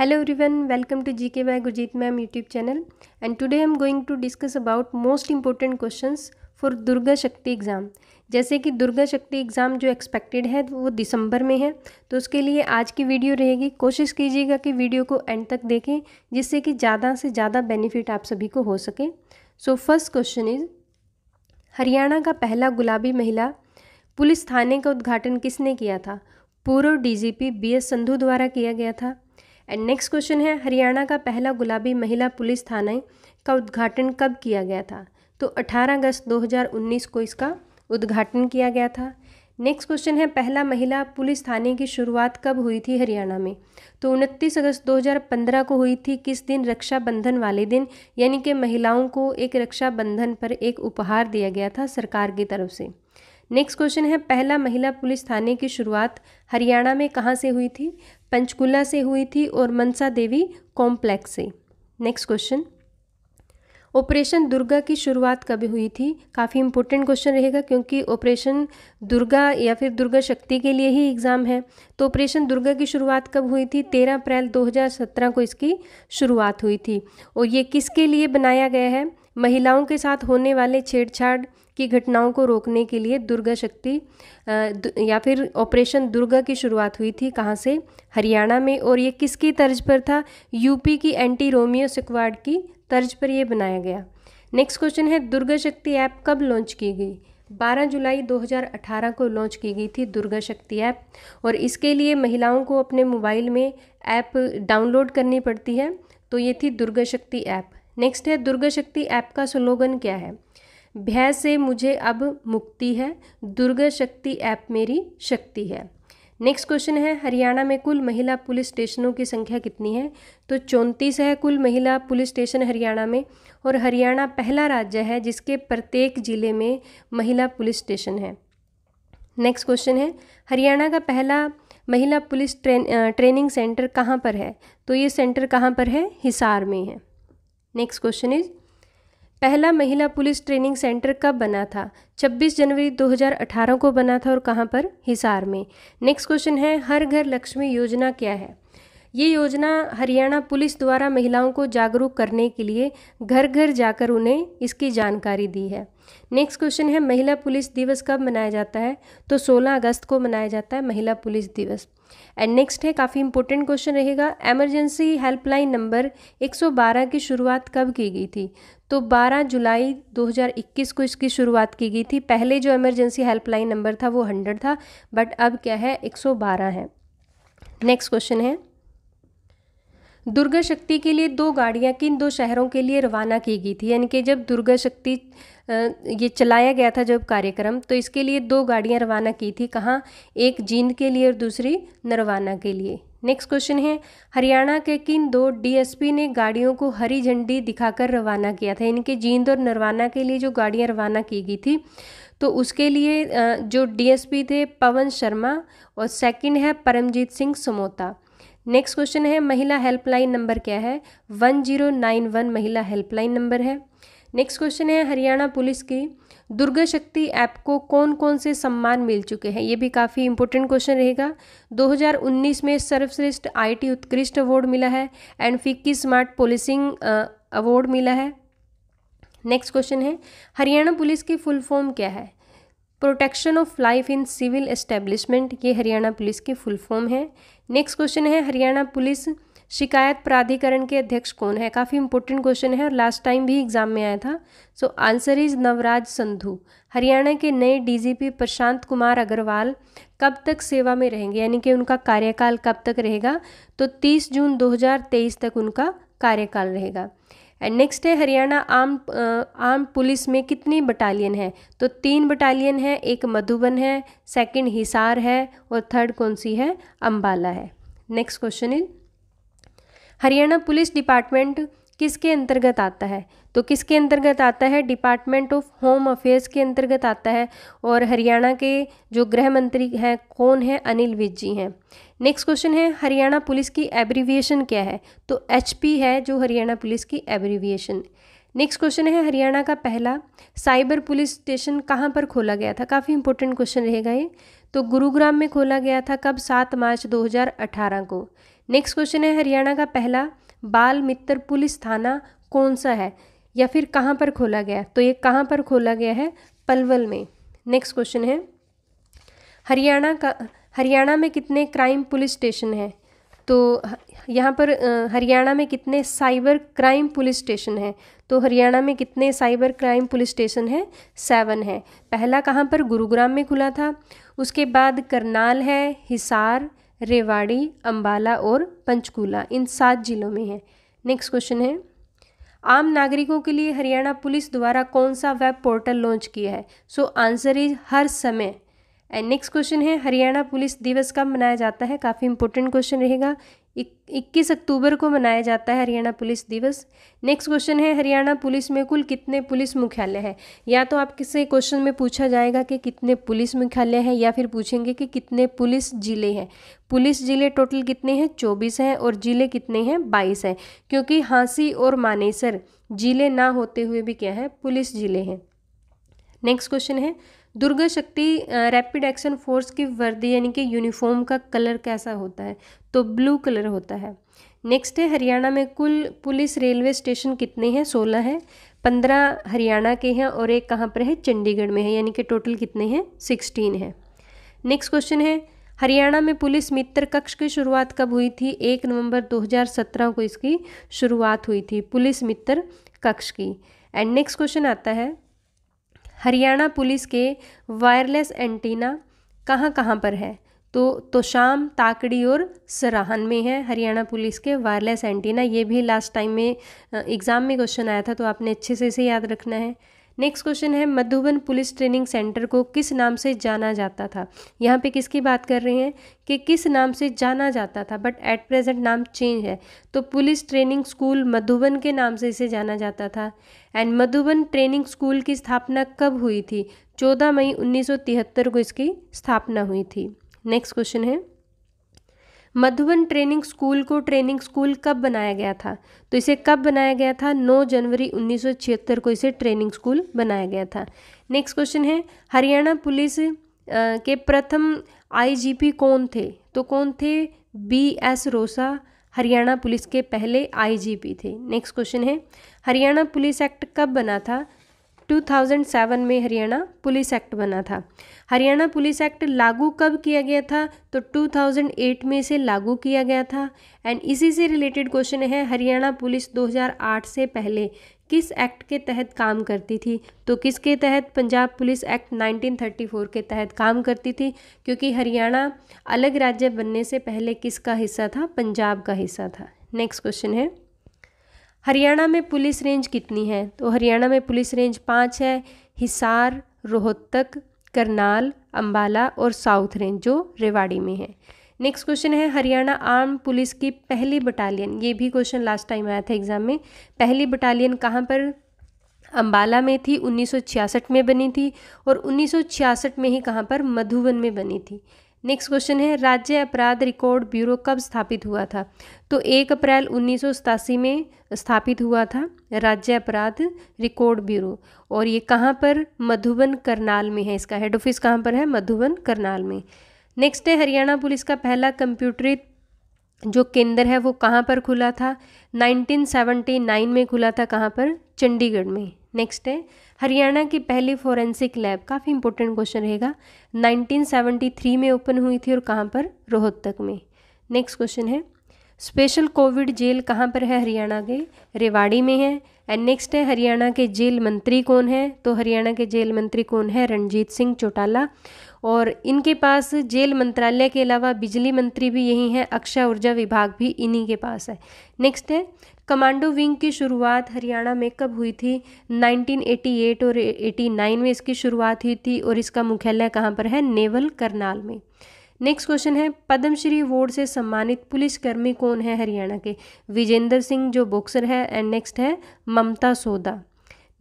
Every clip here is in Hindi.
everyone welcome to G K by Gurjeet ma'am YouTube channel and today I am going to discuss about most important questions for Durga Shakti exam जैसे कि दुर्गा शक्ति एग्ज़ाम जो एक्सपेक्टेड है वो दिसंबर में है तो उसके लिए आज की वीडियो रहेगी कोशिश कीजिएगा कि वीडियो को एंड तक देखें जिससे कि ज़्यादा से ज़्यादा बेनिफिट आप सभी को हो सके so first question is Haryana का पहला गुलाबी महिला पुलिस थाने का उद्घाटन किसने किया था पूर्व डीजीपी एस संधू द्वारा किया गया था एंड नेक्स्ट क्वेश्चन है हरियाणा का पहला गुलाबी महिला पुलिस थाना का उद्घाटन कब किया गया था तो 18 अगस्त 2019 को इसका उद्घाटन किया गया था नेक्स्ट क्वेश्चन है पहला महिला पुलिस थाने की शुरुआत कब हुई थी हरियाणा में तो 29 अगस्त 2015 को हुई थी किस दिन रक्षाबंधन वाले दिन यानी कि महिलाओं को एक रक्षाबंधन पर एक उपहार दिया गया था सरकार की तरफ से नेक्स्ट क्वेश्चन है पहला महिला पुलिस थाने की शुरुआत हरियाणा में कहाँ से हुई थी पंचकुला से हुई थी और मनसा देवी कॉम्प्लेक्स से नेक्स्ट क्वेश्चन ऑपरेशन दुर्गा की शुरुआत कब हुई थी काफ़ी इंपॉर्टेंट क्वेश्चन रहेगा क्योंकि ऑपरेशन दुर्गा या फिर दुर्गा शक्ति के लिए ही एग्ज़ाम है तो ऑपरेशन दुर्गा की शुरुआत कब हुई थी 13 अप्रैल 2017 को इसकी शुरुआत हुई थी और ये किसके लिए बनाया गया है महिलाओं के साथ होने वाले छेड़छाड़ की घटनाओं को रोकने के लिए दुर्गा शक्ति या फिर ऑपरेशन दुर्गा की शुरुआत हुई थी कहाँ से हरियाणा में और ये किसकी तर्ज पर था यूपी की एंटी रोमियो सिक्वाड की तर्ज पर यह बनाया गया नेक्स्ट क्वेश्चन है दुर्गा शक्ति ऐप कब लॉन्च की गई 12 जुलाई 2018 को लॉन्च की गई थी दुर्गा शक्ति ऐप और इसके लिए महिलाओं को अपने मोबाइल में ऐप डाउनलोड करनी पड़ती है तो ये थी दुर्गा शक्ति ऐप नेक्स्ट है दुर्गा शक्ति ऐप का स्लोगन क्या है भय से मुझे अब मुक्ति है दुर्गा शक्ति ऐप मेरी शक्ति है नेक्स्ट क्वेश्चन है हरियाणा में कुल महिला पुलिस स्टेशनों की संख्या कितनी है तो चौंतीस है कुल महिला पुलिस स्टेशन हरियाणा में और हरियाणा पहला राज्य है जिसके प्रत्येक जिले में महिला पुलिस स्टेशन है नेक्स्ट क्वेश्चन है हरियाणा का पहला महिला पुलिस ट्रेन ट्रेनिंग सेंटर कहाँ पर है तो ये सेंटर कहाँ पर है हिसार में है नेक्स्ट क्वेश्चन इज़ पहला महिला पुलिस ट्रेनिंग सेंटर कब बना था 26 जनवरी 2018 को बना था और कहाँ पर हिसार में नेक्स्ट क्वेश्चन है हर घर लक्ष्मी योजना क्या है ये योजना हरियाणा पुलिस द्वारा महिलाओं को जागरूक करने के लिए घर घर जाकर उन्हें इसकी जानकारी दी है नेक्स्ट क्वेश्चन है महिला पुलिस दिवस कब मनाया जाता है तो 16 अगस्त को मनाया जाता है महिला पुलिस दिवस एंड नेक्स्ट है काफ़ी इंपॉर्टेंट क्वेश्चन रहेगा एमरजेंसी हेल्पलाइन नंबर 112 की शुरुआत कब की गई थी तो 12 जुलाई 2021 को इसकी शुरुआत की गई थी पहले जो एमरजेंसी हेल्पलाइन नंबर था वो हंड्रेड था बट अब क्या है एक है नेक्स्ट क्वेश्चन है दुर्गा शक्ति के लिए दो गाड़ियाँ किन दो शहरों के लिए रवाना की गई थी यानी कि जब दुर्गा शक्ति ये चलाया गया था जब कार्यक्रम तो इसके लिए दो गाड़ियाँ रवाना की थी कहाँ एक जींद के लिए और दूसरी नरवाना के लिए नेक्स्ट क्वेश्चन है हरियाणा के किन दो डीएसपी ने गाड़ियों को हरी झंडी दिखाकर रवाना किया था इनके जींद और नरवाना के लिए जो गाड़ियाँ रवाना की गई थी तो उसके लिए जो डीएसपी थे पवन शर्मा और सेकंड है परमजीत सिंह समोता नेक्स्ट क्वेश्चन है महिला हेल्पलाइन नंबर क्या है वन जीरो नाइन वन महिला हेल्पलाइन नंबर है नेक्स्ट क्वेश्चन है हरियाणा पुलिस की दुर्गा शक्ति ऐप को कौन कौन से सम्मान मिल चुके हैं ये भी काफ़ी इंपॉर्टेंट क्वेश्चन रहेगा 2019 में सर्वश्रेष्ठ आईटी उत्कृष्ट अवार्ड मिला है and FICCI smart policing award मिला है नेक्स्ट क्वेश्चन है हरियाणा पुलिस की फुल फॉर्म क्या है protection of life in civil establishment ये हरियाणा पुलिस की फुल फॉर्म है नेक्स्ट क्वेश्चन है हरियाणा पुलिस शिकायत प्राधिकरण के अध्यक्ष कौन है काफ़ी इंपॉर्टेंट क्वेश्चन है और लास्ट टाइम भी एग्जाम में आया था so answer is Navraj Sandhu Haryana के नए डीजीपी प्रशांत कुमार अग्रवाल कब तक सेवा में रहेंगे यानी कि उनका कार्यकाल कब तक रहेगा तो 30 जून 2023 तक उनका कार्यकाल रहेगा एंड नेक्स्ट है हरियाणा आर्म आर्म पुलिस में कितनी बटालियन है तो तीन बटालियन है एक मधुबन है सेकंड हिसार है और थर्ड कौन सी है अंबाला है next question is Haryana police department किसके अंतर्गत आता है तो किसके अंतर्गत आता है डिपार्टमेंट ऑफ होम अफेयर्स के अंतर्गत आता है और हरियाणा के जो गृह मंत्री हैं कौन है अनिल विज जी हैं नेक्स्ट क्वेश्चन है हरियाणा पुलिस की एब्रीविएशन क्या है तो एच है जो हरियाणा पुलिस की एब्रीविएशन नेक्स्ट क्वेश्चन है हरियाणा का पहला साइबर पुलिस स्टेशन कहाँ पर खोला गया था काफ़ी इंपॉर्टेंट क्वेश्चन रहेगा ये तो गुरुग्राम में खोला गया था कब सात मार्च 2018 को नेक्स्ट क्वेश्चन है हरियाणा का पहला बाल मित्र पुलिस थाना कौन सा है या फिर कहाँ पर खोला गया तो ये कहाँ पर खोला गया है पलवल में नेक्स्ट क्वेश्चन है हरियाणा का हरियाणा में कितने क्राइम पुलिस स्टेशन हैं तो यहाँ पर हरियाणा में कितने साइबर क्राइम पुलिस स्टेशन हैं तो हरियाणा में कितने साइबर क्राइम पुलिस स्टेशन हैं सेवन है पहला कहाँ पर गुरुग्राम में खुला था उसके बाद करनाल है हिसार रेवाड़ी अम्बाला और पंचकूला इन सात जिलों में है नेक्स्ट क्वेश्चन है आम नागरिकों के लिए हरियाणा पुलिस द्वारा कौन सा वेब पोर्टल लॉन्च किया है सो आंसर इज हर समय एंड नेक्स्ट क्वेश्चन है हरियाणा पुलिस दिवस कब मनाया जाता है काफ़ी इंपॉर्टेंट क्वेश्चन रहेगा इक्कीस अक्टूबर को मनाया जाता है हरियाणा पुलिस दिवस नेक्स्ट क्वेश्चन है हरियाणा पुलिस में कुल कितने पुलिस मुख्यालय हैं या तो आप किसे क्वेश्चन में पूछा जाएगा कि कितने पुलिस मुख्यालय हैं या फिर पूछेंगे कि कितने पुलिस जिले हैं पुलिस जिले टोटल कितने हैं चौबीस हैं और जिले कितने हैं बाईस हैं क्योंकि हाँसी और मानेसर जिले ना होते हुए भी क्या है पुलिस जिले हैं नेक्स्ट क्वेश्चन है दुर्गा शक्ति रैपिड एक्शन फोर्स की वर्दी यानी कि यूनिफॉर्म का कलर कैसा होता है तो ब्लू कलर होता है नेक्स्ट है हरियाणा में कुल पुलिस रेलवे स्टेशन कितने हैं सोलह हैं पंद्रह हरियाणा के हैं और एक कहाँ पर है चंडीगढ़ में है यानी कि टोटल कितने हैं सिक्सटीन है नेक्स्ट क्वेश्चन है हरियाणा में पुलिस मित्र कक्ष की शुरुआत कब हुई थी एक नवंबर 2017 को इसकी शुरुआत हुई थी पुलिस मित्र कक्ष की एंड नेक्स्ट क्वेश्चन आता है हरियाणा पुलिस के वायरलेस एंटीना कहाँ कहाँ पर है तो शाम ताकड़ी और सराहन में है हरियाणा पुलिस के वायरलेस एंटीना ये भी लास्ट टाइम में एग्ज़ाम में क्वेश्चन आया था तो आपने अच्छे से इसे याद रखना है नेक्स्ट क्वेश्चन है मधुबन पुलिस ट्रेनिंग सेंटर को किस नाम से जाना जाता था यहाँ पे किसकी बात कर रहे हैं कि किस नाम से जाना जाता था बट एट प्रेजेंट नाम चेंज है तो पुलिस ट्रेनिंग स्कूल मधुबन के नाम से इसे जाना जाता था एंड मधुबन ट्रेनिंग स्कूल की स्थापना कब हुई थी चौदह मई 1973 को इसकी स्थापना हुई थी नेक्स्ट क्वेश्चन है मधुबन ट्रेनिंग स्कूल को ट्रेनिंग स्कूल कब बनाया गया था तो इसे कब बनाया गया था 9 जनवरी 1976 को इसे ट्रेनिंग स्कूल बनाया गया था नेक्स्ट क्वेश्चन है हरियाणा पुलिस के प्रथम आईजीपी कौन थे तो कौन थे बी एस रोसा हरियाणा पुलिस के पहले आईजीपी थे नेक्स्ट क्वेश्चन है हरियाणा पुलिस एक्ट कब बना था 2007 में हरियाणा पुलिस एक्ट बना था हरियाणा पुलिस एक्ट लागू कब किया गया था तो 2008 में इसे लागू किया गया था एंड इसी से रिलेटेड क्वेश्चन है हरियाणा पुलिस 2008 से पहले किस एक्ट के तहत काम करती थी तो किसके तहत पंजाब पुलिस एक्ट 1934 के तहत काम करती थी क्योंकि हरियाणा अलग राज्य बनने से पहले किसका हिस्सा था पंजाब का हिस्सा था नेक्स्ट क्वेश्चन है हरियाणा में पुलिस रेंज कितनी है तो हरियाणा में पुलिस रेंज पाँच है हिसार रोहतक करनाल अंबाला और साउथ रेंज जो रेवाड़ी में है नेक्स्ट क्वेश्चन है हरियाणा आर्म पुलिस की पहली बटालियन ये भी क्वेश्चन लास्ट टाइम आया था एग्जाम में पहली बटालियन कहाँ पर अंबाला में थी 1966 में बनी थी और 1966 में ही कहाँ पर मधुबन में बनी थी नेक्स्ट क्वेश्चन है राज्य अपराध रिकॉर्ड ब्यूरो कब स्थापित हुआ था तो एक अप्रैल उन्नीस में स्थापित हुआ था राज्य अपराध रिकॉर्ड ब्यूरो और ये कहाँ पर मधुबन करनाल में है इसका हेड ऑफिस कहाँ पर है मधुबन करनाल में नेक्स्ट है हरियाणा पुलिस का पहला कंप्यूटरित जो केंद्र है वो कहाँ पर खुला था 1979 में खुला था कहाँ पर चंडीगढ़ में नेक्स्ट है हरियाणा की पहली फोरेंसिक लैब काफ़ी इंपॉर्टेंट क्वेश्चन रहेगा 1973 में ओपन हुई थी और कहाँ पर रोहतक में नेक्स्ट क्वेश्चन है स्पेशल कोविड जेल कहाँ पर है हरियाणा के रेवाड़ी में है एंड नेक्स्ट है हरियाणा के जेल मंत्री कौन है तो हरियाणा के जेल मंत्री कौन है रणजीत सिंह चौटाला और इनके पास जेल मंत्रालय के अलावा बिजली मंत्री भी यही हैं अक्षय ऊर्जा विभाग भी इन्हीं के पास है नेक्स्ट है कमांडो विंग की शुरुआत हरियाणा में कब हुई थी 1988 और 89 में इसकी शुरुआत हुई थी और इसका मुख्यालय कहाँ पर है नेवल करनाल में नेक्स्ट क्वेश्चन है पद्मश्री अवार्ड से सम्मानित पुलिसकर्मी कौन है हरियाणा के विजेंद्र सिंह जो बॉक्सर है एंड नेक्स्ट है ममता सोदा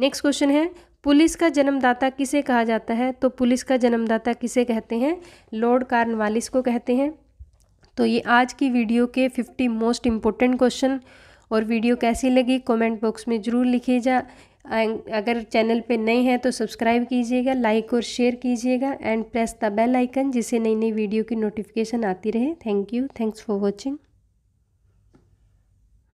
नेक्स्ट क्वेश्चन है पुलिस का जन्मदाता किसे कहा जाता है तो पुलिस का जन्मदाता किसे कहते हैं लॉर्ड कार्नवालिस को कहते हैं तो ये आज की वीडियो के 50 मोस्ट इम्पोर्टेंट क्वेश्चन और वीडियो कैसी लगी कमेंट बॉक्स में ज़रूर लिखिएगा अगर चैनल पे नए हैं तो सब्सक्राइब कीजिएगा लाइक और शेयर कीजिएगा and press the bell icon जिससे नई नई वीडियो की नोटिफिकेशन आती रहे thank you thanks for watching